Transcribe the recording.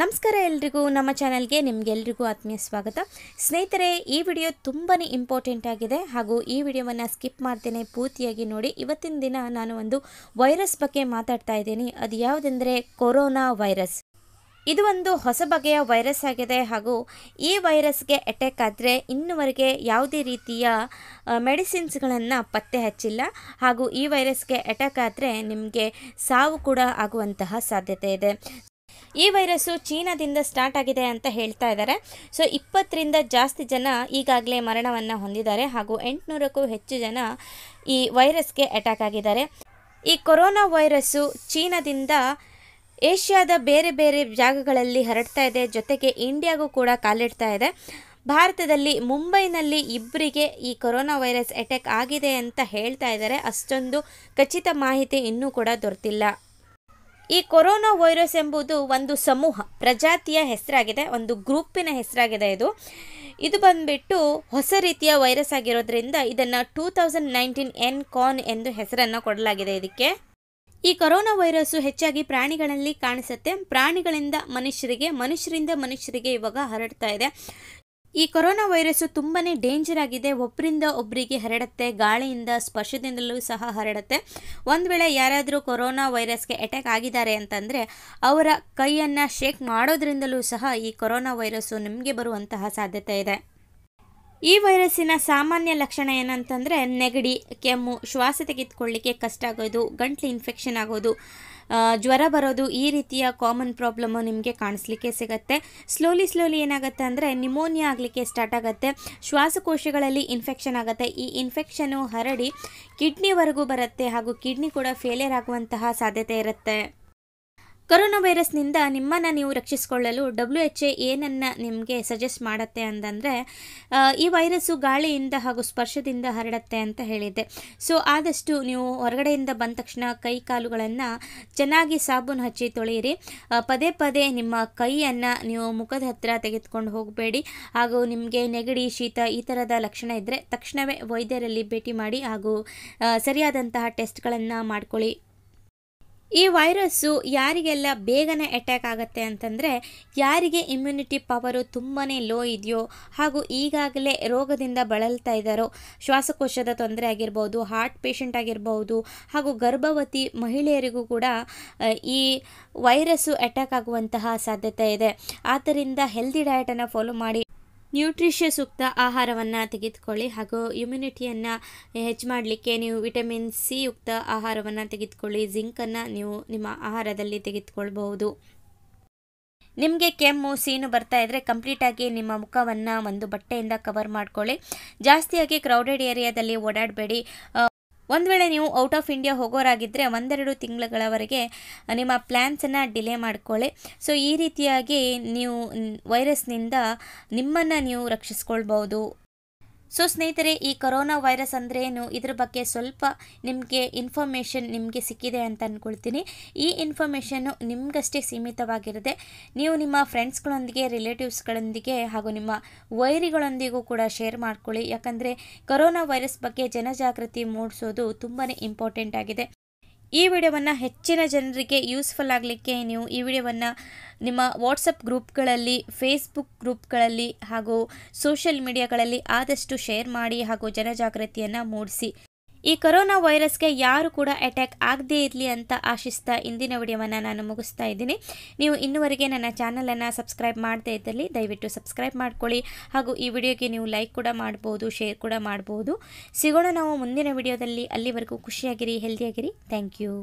ನಮಸ್ಕಾರ ಎಲ್ರಿಗೂ ನಮ್ಮ ಚಾನಲ್ಗೆ ನಿಮಗೆಲ್ರಿಗೂ ಆತ್ಮೀಯ ಸ್ವಾಗತ ಸ್ನೇಹಿತರೆ ಈ ವಿಡಿಯೋ ತುಂಬಾ ಇಂಪಾರ್ಟೆಂಟ್ ಆಗಿದೆ ಹಾಗೂ ಈ ವಿಡಿಯೋವನ್ನು ಸ್ಕಿಪ್ ಮಾಡ್ತೇನೆ ಪೂರ್ತಿಯಾಗಿ ನೋಡಿ ಇವತ್ತಿನ ದಿನ ನಾನು ಒಂದು ವೈರಸ್ ಬಗ್ಗೆ ಮಾತಾಡ್ತಾ ಇದ್ದೀನಿ ಅದು ಯಾವುದೆಂದರೆ ಕೊರೋನಾ ವೈರಸ್ ಇದು ಒಂದು ಹೊಸ ಬಗೆಯ ವೈರಸ್ ಆಗಿದೆ ಹಾಗೂ ಈ ವೈರಸ್ಗೆ ಅಟ್ಯಾಕ್ ಆದರೆ ಇನ್ನುವರೆಗೆ ಯಾವುದೇ ರೀತಿಯ ಮೆಡಿಸಿನ್ಸ್ಗಳನ್ನು ಪತ್ತೆ ಹಚ್ಚಿಲ್ಲ ಹಾಗೂ ಈ ವೈರಸ್ಗೆ ಅಟ್ಯಾಕ್ ಆದರೆ ನಿಮಗೆ ಸಾವು ಕೂಡ ಆಗುವಂತಹ ಸಾಧ್ಯತೆ ಇದೆ ಈ ವೈರಸ್ಸು ಚೀನಾದಿಂದ ಸ್ಟಾರ್ಟ್ ಆಗಿದೆ ಅಂತ ಹೇಳ್ತಾ ಇದ್ದಾರೆ ಸೊ ಇಪ್ಪತ್ತರಿಂದ ಜಾಸ್ತಿ ಜನ ಈಗಾಗಲೇ ಮರಣವನ್ನು ಹೊಂದಿದ್ದಾರೆ ಹಾಗೂ ಎಂಟುನೂರಕ್ಕೂ ಹೆಚ್ಚು ಜನ ಈ ವೈರಸ್ಗೆ ಅಟ್ಯಾಕ್ ಆಗಿದ್ದಾರೆ ಈ ಕೊರೋನಾ ವೈರಸ್ಸು ಚೀನಾದಿಂದ ಏಷ್ಯಾದ ಬೇರೆ ಬೇರೆ ಜಾಗಗಳಲ್ಲಿ ಹರಡ್ತಾ ಇದೆ ಜೊತೆಗೆ ಇಂಡಿಯಾಗೂ ಕೂಡ ಕಾಲಿಡ್ತಾ ಇದೆ ಭಾರತದಲ್ಲಿ ಮುಂಬೈನಲ್ಲಿ ಇಬ್ಬರಿಗೆ ಈ ಕೊರೋನಾ ವೈರಸ್ ಅಟ್ಯಾಕ್ ಆಗಿದೆ ಅಂತ ಹೇಳ್ತಾ ಇದ್ದಾರೆ ಅಷ್ಟೊಂದು ಖಚಿತ ಮಾಹಿತಿ ಇನ್ನೂ ಕೂಡ ದೊರೆತಿಲ್ಲ ಈ ಕೊರೋನಾ ವೈರಸ್ ಎಂಬುದು ಒಂದು ಸಮೂಹ ಪ್ರಜಾತಿಯ ಹೆಸರಾಗಿದೆ ಒಂದು ಗ್ರೂಪಿನ ಹೆಸರಾಗಿದೆ ಇದು ಇದು ಬಂದ್ಬಿಟ್ಟು ಹೊಸ ರೀತಿಯ ವೈರಸ್ ಆಗಿರೋದ್ರಿಂದ ಇದನ್ನು ಟೂ ತೌಸಂಡ್ ನೈನ್ಟೀನ್ ಎನ್ ಕಾನ್ ಎಂದು ಹೆಸರನ್ನು ಕೊಡಲಾಗಿದೆ ಇದಕ್ಕೆ ಈ ಕೊರೋನಾ ವೈರಸ್ಸು ಹೆಚ್ಚಾಗಿ ಪ್ರಾಣಿಗಳಲ್ಲಿ ಕಾಣಿಸುತ್ತೆ ಪ್ರಾಣಿಗಳಿಂದ ಮನುಷ್ಯರಿಗೆ ಮನುಷ್ಯರಿಂದ ಮನುಷ್ಯರಿಗೆ ಇವಾಗ ಹರಡ್ತಾ ಇದೆ ಈ ಕೊರೋನಾ ವೈರಸ್ಸು ತುಂಬಾ ಡೇಂಜರ್ ಆಗಿದೆ ಒಬ್ಬರಿಂದ ಒಬ್ಬರಿಗೆ ಹರಡುತ್ತೆ ಗಾಳಿಯಿಂದ ಸ್ಪರ್ಶದಿಂದಲೂ ಸಹ ಹರಡುತ್ತೆ ಒಂದು ವೇಳೆ ಯಾರಾದರೂ ಕೊರೋನಾ ವೈರಸ್ಗೆ ಅಟ್ಯಾಕ್ ಆಗಿದ್ದಾರೆ ಅಂತಂದರೆ ಅವರ ಕೈಯನ್ನು ಶೇಕ್ ಮಾಡೋದ್ರಿಂದಲೂ ಸಹ ಈ ಕೊರೋನಾ ವೈರಸ್ಸು ನಿಮಗೆ ಬರುವಂತಹ ಸಾಧ್ಯತೆ ಇದೆ ಈ ವೈರಸ್ಸಿನ ಸಾಮಾನ್ಯ ಲಕ್ಷಣ ಏನಂತಂದರೆ ನೆಗಡಿ ಕೆಮ್ಮು ಶ್ವಾಸ ತೆಗೆದುಕೊಳ್ಳಿಕ್ಕೆ ಕಷ್ಟ ಆಗೋದು ಗಂಟ್ಲು ಇನ್ಫೆಕ್ಷನ್ ಆಗೋದು ಜ್ವರ ಬರೋದು ಈ ರೀತಿಯ ಕಾಮನ್ ಪ್ರಾಬ್ಲಮ್ಮು ನಿಮಗೆ ಕಾಣಿಸ್ಲಿಕ್ಕೆ ಸಿಗುತ್ತೆ ಸ್ಲೋಲಿ ಸ್ಲೋಲಿ ಏನಾಗುತ್ತೆ ಅಂದರೆ ನಿಮೋನಿಯಾ ಆಗಲಿಕ್ಕೆ ಸ್ಟಾರ್ಟ್ ಆಗುತ್ತೆ ಶ್ವಾಸಕೋಶಗಳಲ್ಲಿ ಇನ್ಫೆಕ್ಷನ್ ಆಗುತ್ತೆ ಈ ಇನ್ಫೆಕ್ಷನ್ನು ಹರಡಿ ಕಿಡ್ನಿವರೆಗೂ ಬರುತ್ತೆ ಹಾಗೂ ಕಿಡ್ನಿ ಕೂಡ ಫೇಲಿಯರ್ ಆಗುವಂತಹ ಸಾಧ್ಯತೆ ಇರುತ್ತೆ ಕೊರೋನಾ ವೈರಸ್ನಿಂದ ನಿಮ್ಮನ್ನು ನೀವು ರಕ್ಷಿಸಿಕೊಳ್ಳಲು ಡಬ್ಲ್ಯೂ ಎಚ್ ಎ ಏನನ್ನು ನಿಮಗೆ ಸಜೆಸ್ಟ್ ಮಾಡುತ್ತೆ ಅಂತಂದರೆ ಈ ವೈರಸ್ಸು ಗಾಳಿಯಿಂದ ಹಾಗೂ ಸ್ಪರ್ಶದಿಂದ ಹರಡುತ್ತೆ ಅಂತ ಹೇಳಿದ್ದೆ ಸೊ ಆದಷ್ಟು ನೀವು ಹೊರಗಡೆಯಿಂದ ಬಂದ ತಕ್ಷಣ ಕೈ ಕಾಲುಗಳನ್ನು ಚೆನ್ನಾಗಿ ಸಾಬೂನು ಹಚ್ಚಿ ತೊಳೆಯಿರಿ ಪದೇ ಪದೇ ನಿಮ್ಮ ಕೈಯನ್ನು ನೀವು ಮುಖದ ಹತ್ತಿರ ತೆಗೆದುಕೊಂಡು ಹೋಗಬೇಡಿ ಹಾಗೂ ನಿಮಗೆ ನೆಗಡಿ ಶೀತ ಈ ಥರದ ಲಕ್ಷಣ ಇದ್ದರೆ ತಕ್ಷಣವೇ ವೈದ್ಯರಲ್ಲಿ ಭೇಟಿ ಮಾಡಿ ಹಾಗೂ ಸರಿಯಾದಂತಹ ಟೆಸ್ಟ್ಗಳನ್ನು ಮಾಡ್ಕೊಳ್ಳಿ ಈ ವೈರಸ್ಸು ಯಾರಿಗೆಲ್ಲ ಬೇಗನೆ ಅಟ್ಯಾಕ್ ಆಗುತ್ತೆ ಅಂತಂದರೆ ಯಾರಿಗೆ ಇಮ್ಯುನಿಟಿ ಪವರು ತುಂಬಾ ಲೋ ಇದೆಯೋ ಹಾಗೂ ಈಗಾಗಲೇ ರೋಗದಿಂದ ಬಳಲ್ತಾ ಇದ್ದಾರೋ ಶ್ವಾಸಕೋಶದ ತೊಂದರೆ ಆಗಿರ್ಬೋದು ಹಾರ್ಟ್ ಪೇಷಂಟ್ ಆಗಿರ್ಬೋದು ಹಾಗೂ ಗರ್ಭವತಿ ಮಹಿಳೆಯರಿಗೂ ಕೂಡ ಈ ವೈರಸ್ಸು ಅಟ್ಯಾಕ್ ಆಗುವಂತಹ ಸಾಧ್ಯತೆ ಇದೆ ಆದ್ದರಿಂದ ಹೆಲ್ದಿ ಡಯಟನ್ನು ಫಾಲೋ ಮಾಡಿ ನ್ಯೂಟ್ರಿಷಿಯಸ್ ಸೂಕ್ತ ಆಹಾರವನ್ನು ತೆಗೆದುಕೊಳ್ಳಿ ಹಾಗೂ ಇಮ್ಯುನಿಟಿಯನ್ನು ಹೆಚ್ಚು ಮಾಡಲಿಕ್ಕೆ ನೀವು ವಿಟಮಿನ್ ಸಿ ಯುಕ್ತ ಆಹಾರವನ್ನು ತೆಗೆದುಕೊಳ್ಳಿ ಜಿಂಕನ್ನು ನೀವು ನಿಮ್ಮ ಆಹಾರದಲ್ಲಿ ತೆಗೆದುಕೊಳ್ಬಹುದು ನಿಮಗೆ ಕೆಮ್ಮು ಸೀನು ಬರ್ತಾ ಇದ್ದರೆ ಕಂಪ್ಲೀಟಾಗಿ ನಿಮ್ಮ ಮುಖವನ್ನು ಒಂದು ಬಟ್ಟೆಯಿಂದ ಕವರ್ ಮಾಡ್ಕೊಳ್ಳಿ ಜಾಸ್ತಿಯಾಗಿ ಕ್ರೌಡೆಡ್ ಏರಿಯಾದಲ್ಲಿ ಓಡಾಡಬೇಡಿ ಒಂದು ವೇಳೆ ನೀವು ಔಟ್ ಆಫ್ ಇಂಡಿಯಾ ಹೋಗೋರಾಗಿದ್ದರೆ ಒಂದೆರಡು ತಿಂಗಳವರೆಗೆ ನಿಮ್ಮ ಪ್ಲ್ಯಾನ್ಸನ್ನು ಡಿಲೇ ಮಾಡಿಕೊಳ್ಳಿ ಸೊ ಈ ರೀತಿಯಾಗಿ ನೀವು ವೈರಸ್ನಿಂದ ನಿಮ್ಮನ್ನು ನೀವು ರಕ್ಷಿಸ್ಕೊಳ್ಬೋದು ಸೊ ಸ್ನೇಹಿತರೆ ಈ ಕೊರೋನಾ ವೈರಸ್ ಅಂದರೆ ಏನು ಇದ್ರ ಬಗ್ಗೆ ಸ್ವಲ್ಪ ನಿಮಗೆ ಇನ್ಫಾರ್ಮೇಷನ್ ನಿಮಗೆ ಸಿಕ್ಕಿದೆ ಅಂತ ಅಂದ್ಕೊಳ್ತೀನಿ ಈ ಇನ್ಫಾರ್ಮೇಷನ್ನು ನಿಮಗಷ್ಟೇ ಸೀಮಿತವಾಗಿರದೆ ನೀವು ನಿಮ್ಮ ಫ್ರೆಂಡ್ಸ್ಗಳೊಂದಿಗೆ ರಿಲೇಟಿವ್ಸ್ಗಳೊಂದಿಗೆ ಹಾಗೂ ನಿಮ್ಮ ವೈರಿಗಳೊಂದಿಗೂ ಕೂಡ ಶೇರ್ ಮಾಡ್ಕೊಳ್ಳಿ ಯಾಕಂದರೆ ಕೊರೋನಾ ವೈರಸ್ ಬಗ್ಗೆ ಜನಜಾಗೃತಿ ಮೂಡಿಸೋದು ತುಂಬಾ ಇಂಪಾರ್ಟೆಂಟ್ ಆಗಿದೆ ಈ ವಿಡಿಯೋವನ್ನು ಹೆಚ್ಚಿನ ಜನರಿಗೆ ಯೂಸ್ಫುಲ್ ಆಗಲಿಕ್ಕೆ ನೀವು ಈ ವಿಡಿಯೋವನ್ನು ನಿಮ್ಮ ವಾಟ್ಸಪ್ ಗ್ರೂಪ್ಗಳಲ್ಲಿ ಫೇಸ್ಬುಕ್ ಗ್ರೂಪ್ಗಳಲ್ಲಿ ಹಾಗೂ ಸೋಷಿಯಲ್ ಮೀಡಿಯಾಗಳಲ್ಲಿ ಆದಷ್ಟು ಶೇರ್ ಮಾಡಿ ಹಾಗೂ ಜನಜಾಗೃತಿಯನ್ನು ಮೂಡಿಸಿ ಈ ಕೊರೋನಾ ವೈರಸ್ಗೆ ಯಾರು ಕೂಡ ಅಟ್ಯಾಕ್ ಆಗದೇ ಇರಲಿ ಅಂತ ಆಶಿಸ್ತಾ ಇಂದಿನ ವಿಡಿಯೋವನ್ನು ನಾನು ಮುಗಿಸ್ತಾ ಇದ್ದೀನಿ ನೀವು ಇನ್ನುವರೆಗೆ ನನ್ನ ಚಾನಲನ್ನು ಸಬ್ಸ್ಕ್ರೈಬ್ ಮಾಡದೇ ಇದ್ದಲ್ಲಿ ದಯವಿಟ್ಟು ಸಬ್ಸ್ಕ್ರೈಬ್ ಮಾಡ್ಕೊಳ್ಳಿ ಹಾಗೂ ಈ ವಿಡಿಯೋಗೆ ನೀವು ಲೈಕ್ ಕೂಡ ಮಾಡ್ಬೋದು ಶೇರ್ ಕೂಡ ಮಾಡ್ಬೋದು ಸಿಗೋಣ ನಾವು ಮುಂದಿನ ವಿಡಿಯೋದಲ್ಲಿ ಅಲ್ಲಿವರೆಗೂ ಖುಷಿಯಾಗಿರಿ ಹೆಲ್ದಿಯಾಗಿರಿ ಥ್ಯಾಂಕ್ ಯು